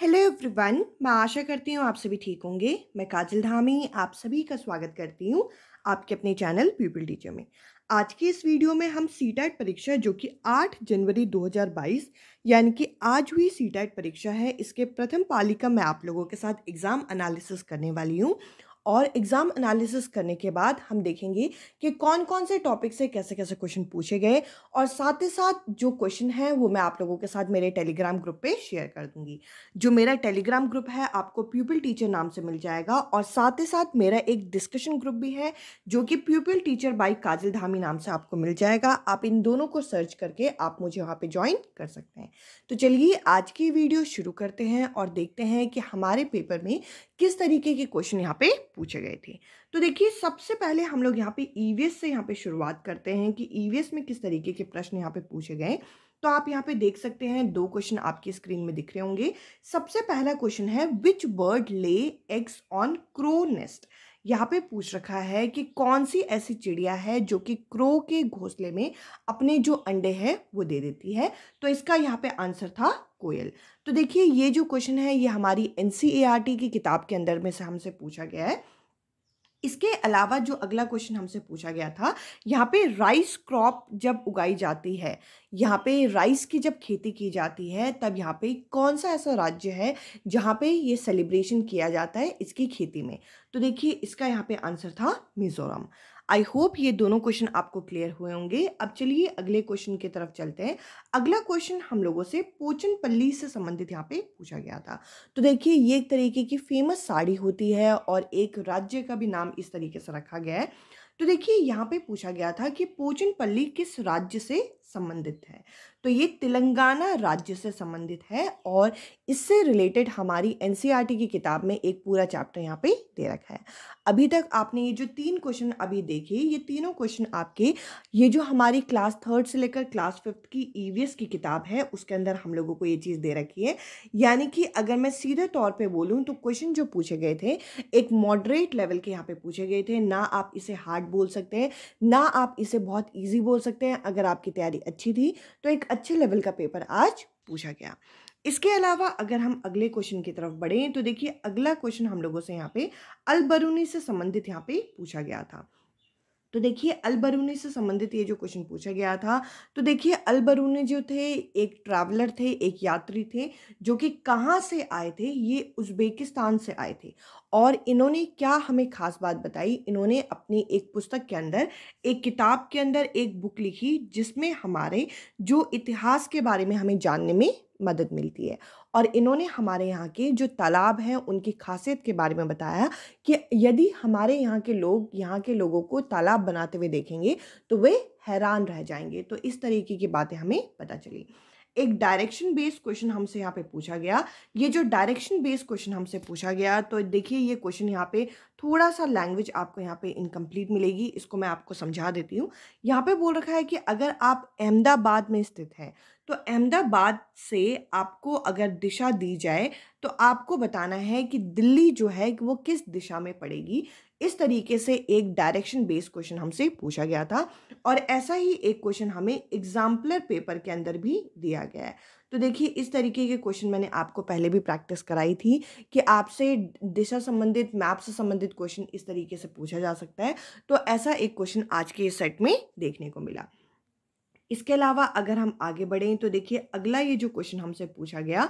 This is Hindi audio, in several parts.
हेलो एवरीवन मैं आशा करती हूँ आप सभी ठीक होंगे मैं काजल धामी आप सभी का स्वागत करती हूँ आपके अपने चैनल पीपल टीचर में आज की इस वीडियो में हम सी टैट परीक्षा जो कि 8 जनवरी 2022 यानी कि आज हुई सी टैट परीक्षा है इसके प्रथम पाली का मैं आप लोगों के साथ एग्ज़ाम एनालिसिस करने वाली हूँ और एग्ज़ाम एनालिसिस करने के बाद हम देखेंगे कि कौन कौन से टॉपिक से कैसे कैसे क्वेश्चन पूछे गए और साथ ही साथ जो क्वेश्चन हैं वो मैं आप लोगों के साथ मेरे टेलीग्राम ग्रुप पे शेयर कर दूंगी जो मेरा टेलीग्राम ग्रुप है आपको प्यूपल टीचर नाम से मिल जाएगा और साथ ही साथ मेरा एक डिस्कशन ग्रुप भी है जो कि pupil teacher by Kajal Dhami नाम से आपको मिल जाएगा आप इन दोनों को सर्च करके आप मुझे वहाँ पर ज्वाइन कर सकते हैं तो चलिए आज की वीडियो शुरू करते हैं और देखते हैं कि हमारे पेपर में किस तरीके के क्वेश्चन यहाँ पर पूछे गए थे तो देखिए सबसे पहले हम लोग यहाँ पे ईवीएस e से यहाँ पे शुरुआत करते हैं कि ईवीएस e में किस तरीके के प्रश्न यहाँ पे पूछे गए तो आप यहाँ पे देख सकते हैं दो क्वेश्चन आपकी स्क्रीन में दिख रहे होंगे सबसे पहला क्वेश्चन है which bird lay eggs on crow nest यहाँ पे पूछ रखा है कि कौन सी ऐसी चिड़िया है जो कि क्रो के घोंसले में अपने जो अंडे हैं वो दे देती है तो इसका यहाँ पे आंसर था कोयल तो देखिए ये जो क्वेश्चन है ये हमारी एन e की किताब के अंदर में से हमसे पूछा गया है इसके अलावा जो अगला क्वेश्चन हमसे पूछा गया था यहाँ पे राइस क्रॉप जब उगाई जाती है यहाँ पे राइस की जब खेती की जाती है तब यहाँ पे कौन सा ऐसा राज्य है जहाँ पे ये सेलिब्रेशन किया जाता है इसकी खेती में तो देखिए इसका यहाँ पे आंसर था मिज़ोरम आई होप ये दोनों क्वेश्चन आपको क्लियर हुए होंगे अब चलिए अगले क्वेश्चन की तरफ चलते हैं अगला क्वेश्चन हम लोगों से पोचन पल्ली से संबंधित यहाँ पे पूछा गया था तो देखिए ये एक तरीके की फेमस साड़ी होती है और एक राज्य का भी नाम इस तरीके से रखा गया है तो देखिए यहाँ पे पूछा गया था कि पोचन पल्ली किस राज्य से संबंधित है तो ये तेलंगाना राज्य से संबंधित है और इससे रिलेटेड हमारी एन e की किताब में एक पूरा चैप्टर यहाँ पे दे रखा है अभी तक आपने ये जो तीन क्वेश्चन अभी देखे ये तीनों क्वेश्चन आपके ये जो हमारी क्लास थर्ड से लेकर क्लास फिफ्थ की ई e की किताब है उसके अंदर हम लोगों को ये चीज़ दे रखी है यानी कि अगर मैं सीधे तौर पर बोलूँ तो क्वेश्चन जो पूछे गए थे एक मॉडरेट लेवल के यहाँ पर पूछे गए थे ना आप इसे हार्ड बोल सकते हैं ना आप इसे बहुत ईजी बोल सकते हैं अगर आपकी तैयारी हमारी अच्छी थी तो एक अच्छे लेवल का पेपर आज पूछा गया इसके अलावा अगर हम अगले क्वेश्चन की तरफ बढ़ें तो देखिए अगला क्वेश्चन हम लोगों से यहाँ पे अलबरूनी से संबंधित यहाँ पे पूछा गया था तो देखिए अलबरूनी से संबंधित ये जो क्वेश्चन पूछा गया था तो देखिए अलबरूनी जो थे एक ट्रैवलर थे एक यात्री थे जो कि कहाँ से आए थे ये उज्बेकिस्तान से आए थे और इन्होंने क्या हमें खास बात बताई इन्होंने अपनी एक पुस्तक के अंदर एक किताब के अंदर एक बुक लिखी जिसमें हमारे जो इतिहास के बारे में हमें जानने में मदद मिलती है और इन्होंने हमारे यहाँ के जो तालाब हैं उनकी खासियत के बारे में बताया कि यदि हमारे यहाँ के लोग यहाँ के लोगों को तालाब बनाते हुए देखेंगे तो वे हैरान रह जाएंगे तो इस तरीके की बातें हमें पता चली एक डायरेक्शन बेस्ड क्वेश्चन हमसे यहाँ पे पूछा गया ये जो डायरेक्शन बेस्ड क्वेश्चन हमसे पूछा गया तो देखिए ये क्वेश्चन यहाँ पे थोड़ा सा लैंग्वेज आपको यहाँ पे इनकम्प्लीट मिलेगी इसको मैं आपको समझा देती हूँ यहाँ पे बोल रखा है कि अगर आप अहमदाबाद में स्थित हैं तो अहमदाबाद से आपको अगर दिशा दी जाए तो आपको बताना है कि दिल्ली जो है वो किस दिशा में पड़ेगी इस तरीके से एक डायरेक्शन बेस्ड क्वेश्चन हमसे पूछा गया था और ऐसा ही एक क्वेश्चन हमें एग्जाम्पलर पेपर के अंदर भी दिया गया है तो देखिए इस तरीके के क्वेश्चन मैंने आपको पहले भी प्रैक्टिस कराई थी कि आपसे दिशा संबंधित मैप से संबंधित क्वेश्चन इस तरीके से पूछा जा सकता है तो ऐसा एक क्वेश्चन आज के इस सेट में देखने को मिला इसके अलावा अगर हम आगे बढ़ें तो देखिए अगला ये जो क्वेश्चन हमसे पूछा गया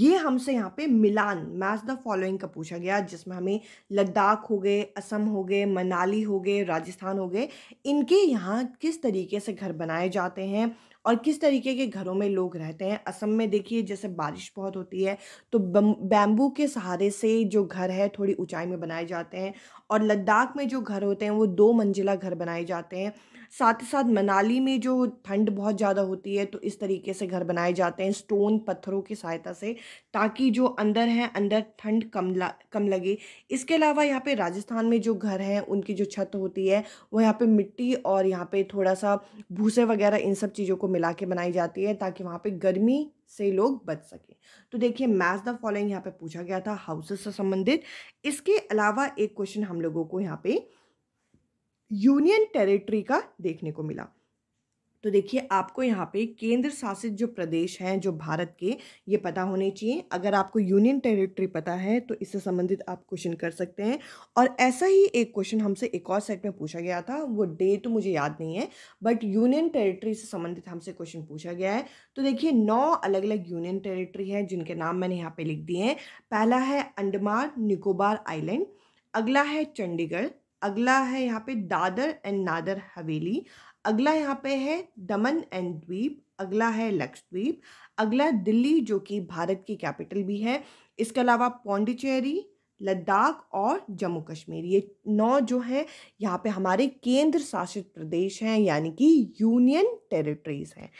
ये हमसे यहाँ पे मिलान मैच द फॉलोइंग का पूछा गया जिसमें हमें लद्दाख हो गए असम हो गए मनाली हो गए राजस्थान हो गए इनके यहाँ किस तरीके से घर बनाए जाते हैं और किस तरीके के घरों में लोग रहते हैं असम में देखिए जैसे बारिश बहुत होती है तो बैम्बू के सहारे से जो घर है थोड़ी ऊंचाई में बनाए जाते हैं और लद्दाख में जो घर होते हैं वो दो मंजिला घर बनाए जाते हैं साथ ही साथ मनाली में जो ठंड बहुत ज़्यादा होती है तो इस तरीके से घर बनाए जाते हैं स्टोन पत्थरों की सहायता से ताकि जो अंदर हैं अंदर ठंड कम ला कम लगे इसके अलावा यहाँ पे राजस्थान में जो घर हैं उनकी जो छत होती है वो यहाँ पे मिट्टी और यहाँ पे थोड़ा सा भूसे वगैरह इन सब चीज़ों को मिला के बनाई जाती है ताकि वहाँ पर गर्मी से लोग बच सके तो देखिए मैच द फॉलोइंग यहाँ पे पूछा गया था हाउसेस से संबंधित इसके अलावा एक क्वेश्चन हम लोगों को यहाँ पे यूनियन टेरिटरी का देखने को मिला तो देखिए आपको यहाँ पे केंद्र शासित जो प्रदेश हैं जो भारत के ये पता होने चाहिए अगर आपको यूनियन टेरिटरी पता है तो इससे संबंधित आप क्वेश्चन कर सकते हैं और ऐसा ही एक क्वेश्चन हमसे एक और सेट में पूछा गया था वो डेट तो मुझे याद नहीं है बट यूनियन टेरिटरी से संबंधित हमसे क्वेश्चन पूछा गया है तो देखिए नौ अलग अलग यूनियन टेरिटरी हैं जिनके नाम मैंने यहाँ पे लिख दिए हैं पहला है अंडमान निकोबार आइलैंड अगला है चंडीगढ़ अगला है यहाँ पे दादर एंड नादर हवेली अगला यहाँ पे है दमन एंड द्वीप अगला है लक्षद्वीप अगला दिल्ली जो कि भारत की कैपिटल भी है इसके अलावा पौंडीचेरी लद्दाख और जम्मू कश्मीर ये नौ जो है यहाँ पे हमारे केंद्र शासित प्रदेश हैं यानी कि यूनियन टेरिटरीज़ हैं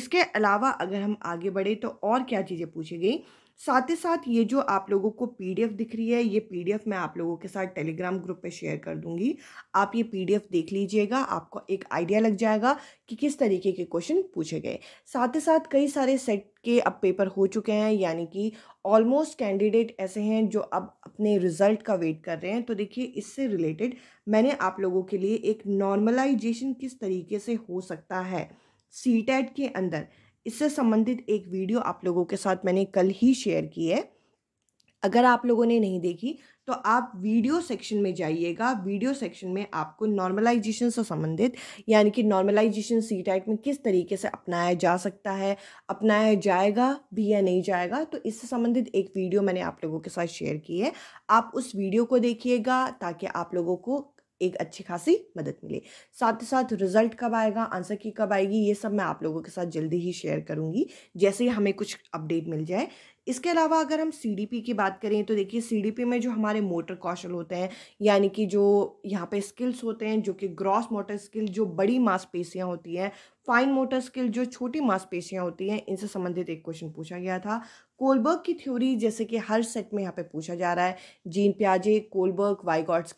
इसके अलावा अगर हम आगे बढ़े तो और क्या चीज़ें पूछी गई साथ ही साथ ये जो आप लोगों को पीडीएफ दिख रही है ये पीडीएफ मैं आप लोगों के साथ टेलीग्राम ग्रुप पे शेयर कर दूंगी आप ये पीडीएफ देख लीजिएगा आपको एक आइडिया लग जाएगा कि किस तरीके के क्वेश्चन पूछे गए साथ ही साथ कई सारे सेट के अब पेपर हो चुके हैं यानी कि ऑलमोस्ट कैंडिडेट ऐसे हैं जो अब अपने रिजल्ट का वेट कर रहे हैं तो देखिए इससे रिलेटेड मैंने आप लोगों के लिए एक नॉर्मलाइजेशन किस तरीके से हो सकता है सी के अंदर इससे संबंधित एक वीडियो आप लोगों के साथ मैंने कल ही शेयर की है अगर आप लोगों ने नहीं देखी तो आप वीडियो सेक्शन में जाइएगा वीडियो सेक्शन में आपको नॉर्मलाइजेशन से संबंधित यानी कि नॉर्मलाइजेशन सी टाइप में किस तरीके से अपनाया जा सकता है अपनाया जाएगा भी या नहीं जाएगा तो इससे संबंधित एक वीडियो मैंने आप लोगों के साथ शेयर की है आप उस वीडियो को देखिएगा ताकि आप लोगों को एक अच्छी खासी मदद मिले साथ ही साथ रिजल्ट कब आएगा आंसर की कब आएगी ये सब मैं आप लोगों के साथ जल्दी ही शेयर करूंगी जैसे ही हमें कुछ अपडेट मिल जाए इसके अलावा अगर हम सी की बात करें तो देखिए सी में जो हमारे मोटर कौशल होते हैं यानी कि जो यहाँ पे स्किल्स होते हैं जो कि ग्रॉस मोटर स्किल जो बड़ी मांसपेशियाँ होती हैं फाइन मोटर स्किल जो छोटी मांसपेशियाँ होती हैं इनसे संबंधित एक क्वेश्चन पूछा गया था कोलबर्ग की थ्योरी जैसे कि हर सेट में यहाँ पे पूछा जा रहा है जीन प्याजे कोलबर्ग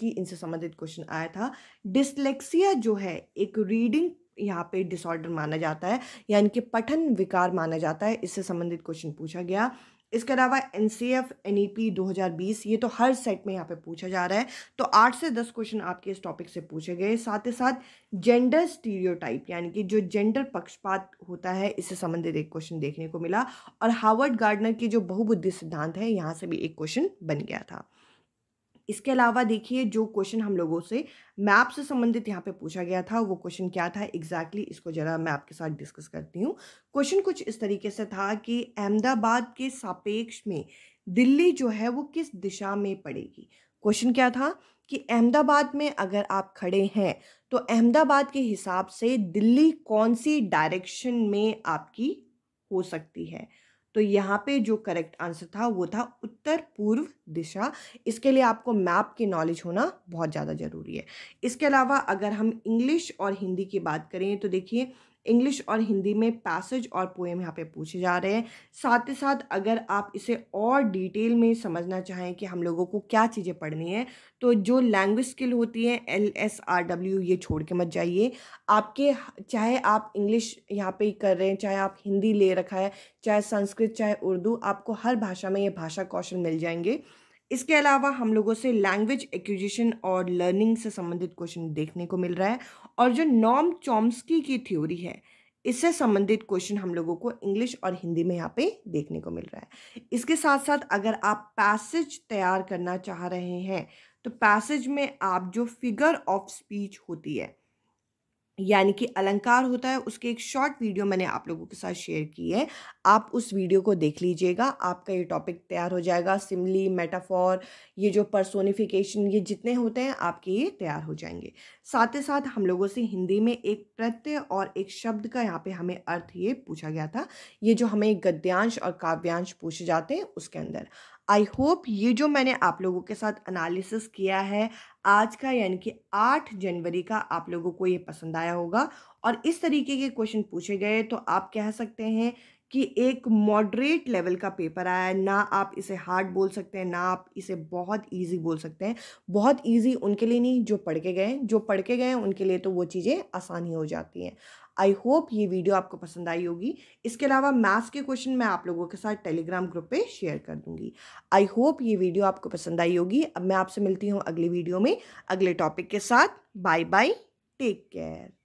की इनसे संबंधित क्वेश्चन आया था डिसलेक्सिया जो है एक रीडिंग यहाँ पे डिसऑर्डर माना जाता है या इनके पठन विकार माना जाता है इससे संबंधित क्वेश्चन पूछा गया इसके अलावा N C F N E P दो हज़ार बीस ये तो हर सेट में यहाँ पे पूछा जा रहा है तो आठ से दस क्वेश्चन आपके इस टॉपिक से पूछे गए साथ ही साथ जेंडर स्टीरियोटाइप यानी कि जो जेंडर पक्षपात होता है इससे संबंधित एक क्वेश्चन देखने को मिला और हार्वर्ड गार्डनर की जो बहुबुद्धि सिद्धांत है यहाँ से भी एक क्वेश्चन बन गया था इसके अलावा देखिए जो क्वेश्चन हम लोगों से मैप से संबंधित यहाँ पे पूछा गया था वो क्वेश्चन क्या था एग्जैक्टली exactly इसको ज़रा मैं आपके साथ डिस्कस करती हूँ क्वेश्चन कुछ इस तरीके से था कि अहमदाबाद के सापेक्ष में दिल्ली जो है वो किस दिशा में पड़ेगी क्वेश्चन क्या था कि अहमदाबाद में अगर आप खड़े हैं तो अहमदाबाद के हिसाब से दिल्ली कौन सी डायरेक्शन में आपकी हो सकती है तो यहाँ पे जो करेक्ट आंसर था वो था उत्तर पूर्व दिशा इसके लिए आपको मैप की नॉलेज होना बहुत ज़्यादा ज़रूरी है इसके अलावा अगर हम इंग्लिश और हिंदी की बात करें तो देखिए इंग्लिश और हिंदी में पैसेज और पोएम यहाँ पे पूछे जा रहे हैं साथ ही साथ अगर आप इसे और डिटेल में समझना चाहें कि हम लोगों को क्या चीज़ें पढ़नी है तो जो लैंग्वेज स्किल होती है एल एस आर डब्ल्यू ये छोड़ के मत जाइए आपके चाहे आप इंग्लिश यहाँ पे कर रहे हैं चाहे आप हिंदी ले रखा है चाहे संस्कृत चाहे उर्दू आपको हर भाषा में ये भाषा कौशल मिल जाएंगे इसके अलावा हम लोगों से लैंग्वेज एक्विजिशन और लर्निंग से संबंधित क्वेश्चन देखने को मिल रहा है और जो नॉम चॉम्स्की की थ्योरी है इससे संबंधित क्वेश्चन हम लोगों को इंग्लिश और हिंदी में यहाँ पे देखने को मिल रहा है इसके साथ साथ अगर आप पैसेज तैयार करना चाह रहे हैं तो पैसेज में आप जो फिगर ऑफ स्पीच होती है यानी कि अलंकार होता है उसकी एक शॉर्ट वीडियो मैंने आप लोगों के साथ शेयर की है आप उस वीडियो को देख लीजिएगा आपका ये टॉपिक तैयार हो जाएगा सिमली मेटाफॉर ये जो पर्सोनिफिकेशन ये जितने होते हैं आपके ये तैयार हो जाएंगे साथ ही साथ हम लोगों से हिंदी में एक प्रत्यय और एक शब्द का यहाँ पे हमें अर्थ ये पूछा गया था ये जो हमें गद्यांश और काव्यांश पूछे जाते हैं उसके अंदर आई होप ये जो मैंने आप लोगों के साथ एनालिसिस किया है आज का यानी कि 8 जनवरी का आप लोगों को ये पसंद आया होगा और इस तरीके के क्वेश्चन पूछे गए तो आप कह सकते हैं कि एक मॉडरेट लेवल का पेपर आया है ना आप इसे हार्ड बोल सकते हैं ना आप इसे बहुत ईजी बोल सकते हैं बहुत ईजी उनके लिए नहीं जो पढ़ के गए जो पढ़ के गए उनके लिए तो वो चीज़ें आसानी हो जाती हैं आई होप ये वीडियो आपको पसंद आई होगी इसके अलावा मैथ्स के क्वेश्चन मैं आप लोगों के साथ टेलीग्राम ग्रुप पे शेयर कर दूंगी आई होप ये वीडियो आपको पसंद आई होगी अब मैं आपसे मिलती हूँ अगली वीडियो में अगले टॉपिक के साथ बाय बाय टेक केयर